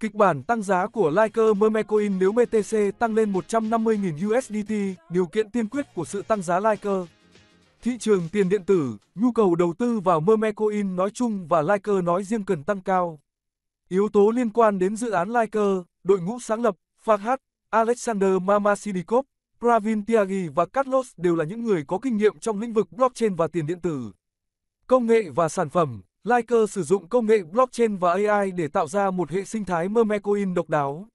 Kịch bản tăng giá của Litecoin Mercoin nếu BTC tăng lên 150.000 USDT, điều kiện tiên quyết của sự tăng giá Litecoin. Thị trường tiền điện tử, nhu cầu đầu tư vào Mercoin nói chung và Litecoin nói riêng cần tăng cao. Yếu tố liên quan đến dự án Litecoin, đội ngũ sáng lập, Farhad, Alexander Mamasidikov, Pravin Tiagi và Carlos đều là những người có kinh nghiệm trong lĩnh vực blockchain và tiền điện tử. Công nghệ và sản phẩm Liker sử dụng công nghệ blockchain và AI để tạo ra một hệ sinh thái memecoin độc đáo.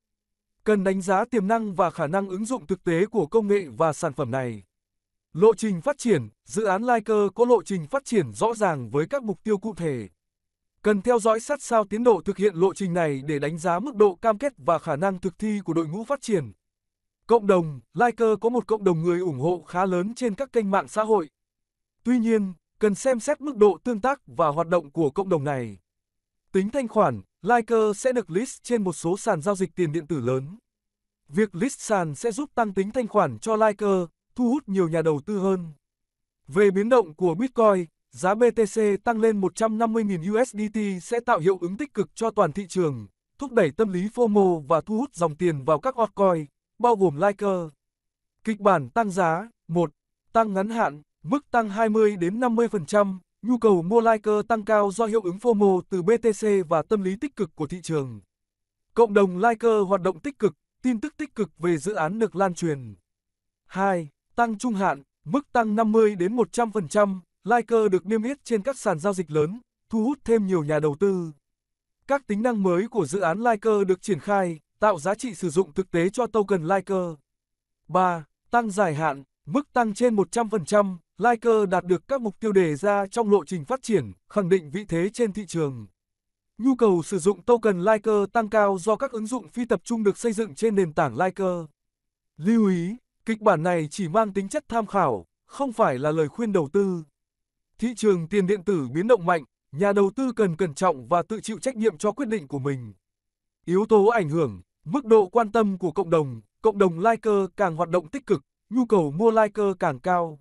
Cần đánh giá tiềm năng và khả năng ứng dụng thực tế của công nghệ và sản phẩm này. Lộ trình phát triển, dự án Liker có lộ trình phát triển rõ ràng với các mục tiêu cụ thể. Cần theo dõi sát sao tiến độ thực hiện lộ trình này để đánh giá mức độ cam kết và khả năng thực thi của đội ngũ phát triển. Cộng đồng, Liker có một cộng đồng người ủng hộ khá lớn trên các kênh mạng xã hội. Tuy nhiên, cần xem xét mức độ tương tác và hoạt động của cộng đồng này. Tính thanh khoản, Liker sẽ được list trên một số sàn giao dịch tiền điện tử lớn. Việc list sàn sẽ giúp tăng tính thanh khoản cho Liker, thu hút nhiều nhà đầu tư hơn. Về biến động của Bitcoin, giá BTC tăng lên 150.000 USDT sẽ tạo hiệu ứng tích cực cho toàn thị trường, thúc đẩy tâm lý FOMO và thu hút dòng tiền vào các altcoin, bao gồm Liker. Kịch bản tăng giá 1. Tăng ngắn hạn Mức tăng 20 đến 50%, nhu cầu mua Litecoin tăng cao do hiệu ứng FOMO từ BTC và tâm lý tích cực của thị trường. Cộng đồng Litecoin hoạt động tích cực, tin tức tích cực về dự án được lan truyền. 2. Tăng trung hạn, mức tăng 50 đến 100%, Litecoin được niêm yết trên các sàn giao dịch lớn, thu hút thêm nhiều nhà đầu tư. Các tính năng mới của dự án Litecoin được triển khai, tạo giá trị sử dụng thực tế cho token Litecoin. 3. Tăng dài hạn, mức tăng trên 100%, Liker đạt được các mục tiêu đề ra trong lộ trình phát triển, khẳng định vị thế trên thị trường. Nhu cầu sử dụng token Liker tăng cao do các ứng dụng phi tập trung được xây dựng trên nền tảng Liker. Lưu ý, kịch bản này chỉ mang tính chất tham khảo, không phải là lời khuyên đầu tư. Thị trường tiền điện tử biến động mạnh, nhà đầu tư cần cẩn trọng và tự chịu trách nhiệm cho quyết định của mình. Yếu tố ảnh hưởng, mức độ quan tâm của cộng đồng, cộng đồng Liker càng hoạt động tích cực, nhu cầu mua Liker càng cao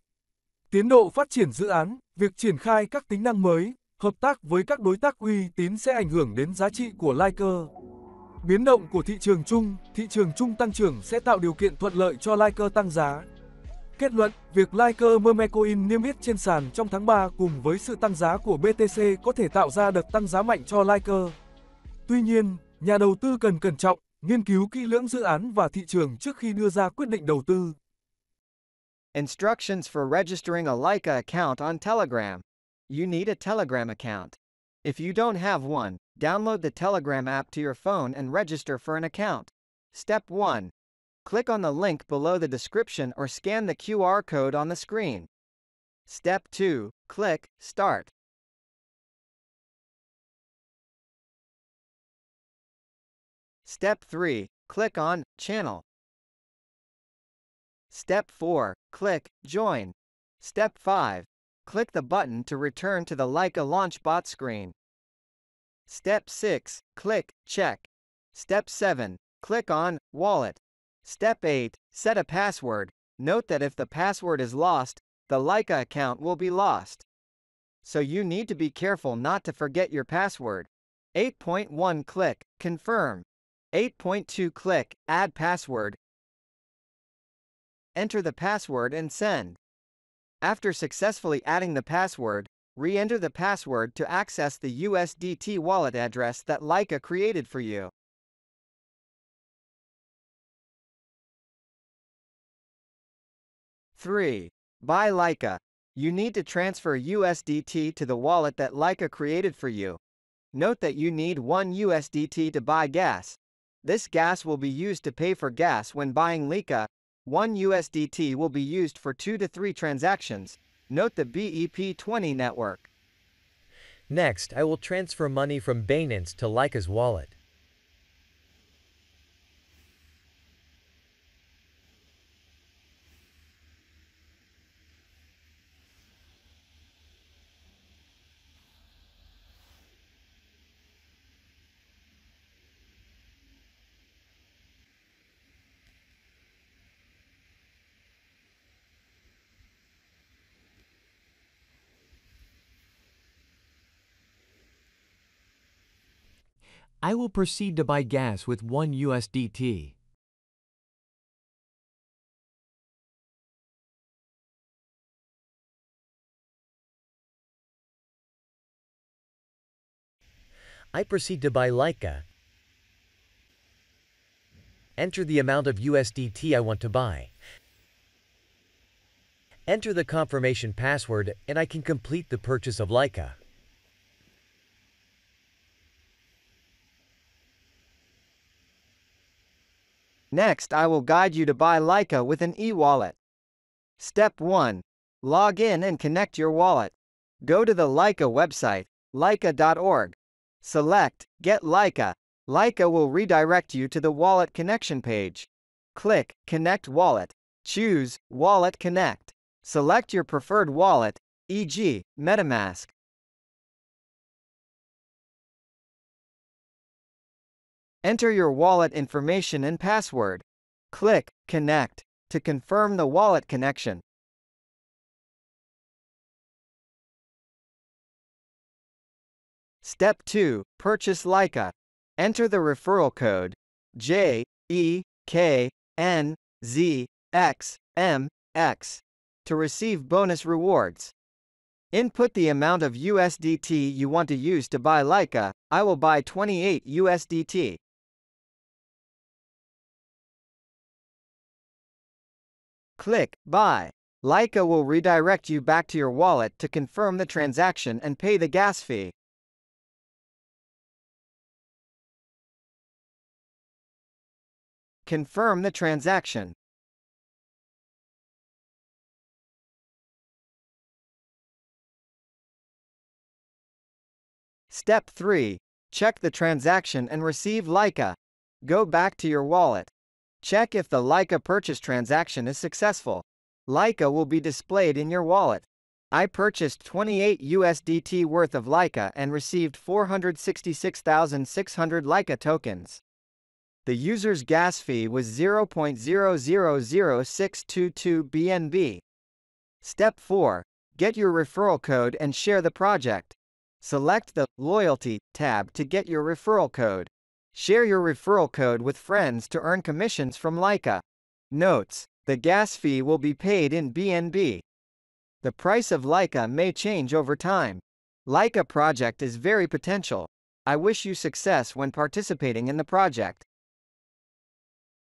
tiến độ phát triển dự án, việc triển khai các tính năng mới, hợp tác với các đối tác uy tín sẽ ảnh hưởng đến giá trị của Liker. Biến động của thị trường chung, thị trường chung tăng trưởng sẽ tạo điều kiện thuận lợi cho Liker tăng giá. Kết luận, việc Liker Mermecoin niêm yết trên sàn trong tháng 3 cùng với sự tăng giá của BTC có thể tạo ra đợt tăng giá mạnh cho Liker. Tuy nhiên, nhà đầu tư cần cẩn trọng, nghiên cứu kỹ lưỡng dự án và thị trường trước khi đưa ra quyết định đầu tư. Instructions for registering a Leica account on Telegram. You need a Telegram account. If you don't have one, download the Telegram app to your phone and register for an account. Step 1. Click on the link below the description or scan the QR code on the screen. Step 2. Click Start. Step 3. Click on Channel. Step 4, click Join. Step 5, click the button to return to the Leica bot screen. Step 6, click Check. Step 7, click on Wallet. Step 8, set a password. Note that if the password is lost, the Leica account will be lost. So you need to be careful not to forget your password. 8.1 click Confirm. 8.2 click Add password enter the password and send. After successfully adding the password, re-enter the password to access the USDT wallet address that Leica created for you. Three. Buy Leica. You need to transfer USDT to the wallet that Leica created for you. Note that you need 1 USDT to buy gas. This gas will be used to pay for gas when buying Leica, 1 USDT will be used for 2 to 3 transactions, note the BEP20 network. Next, I will transfer money from Binance to Leica's wallet. I will proceed to buy gas with 1 USDT. I proceed to buy Leica. Enter the amount of USDT I want to buy. Enter the confirmation password and I can complete the purchase of Leica. Next I will guide you to buy Leica with an e-wallet. Step 1. Log in and connect your wallet. Go to the Leica website, leica.org. Select Get Leica. Leica will redirect you to the wallet connection page. Click Connect Wallet. Choose Wallet Connect. Select your preferred wallet, e.g., MetaMask. Enter your wallet information and password. Click Connect to confirm the wallet connection. Step 2. Purchase Leica. Enter the referral code J E K N Z X M X to receive bonus rewards. Input the amount of USDT you want to use to buy Leica. I will buy 28 USDT. Click Buy. Leica will redirect you back to your wallet to confirm the transaction and pay the gas fee. Confirm the transaction. Step 3. Check the transaction and receive Leica. Go back to your wallet. Check if the Leica purchase transaction is successful. Leica will be displayed in your wallet. I purchased 28 USDT worth of Leica and received 466,600 Leica tokens. The user's gas fee was 0.000622 BNB. Step 4. Get your referral code and share the project. Select the Loyalty tab to get your referral code. Share your referral code with friends to earn commissions from Leica. Notes, the gas fee will be paid in BNB. The price of Leica may change over time. Leica project is very potential. I wish you success when participating in the project.